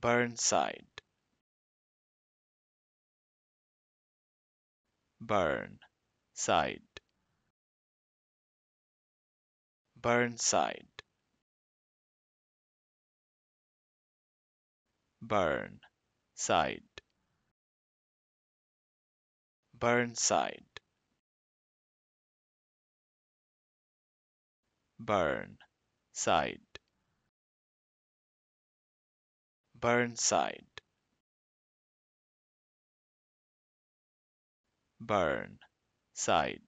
Burnside burn side burn side burn side burn side burn side Burnside burn side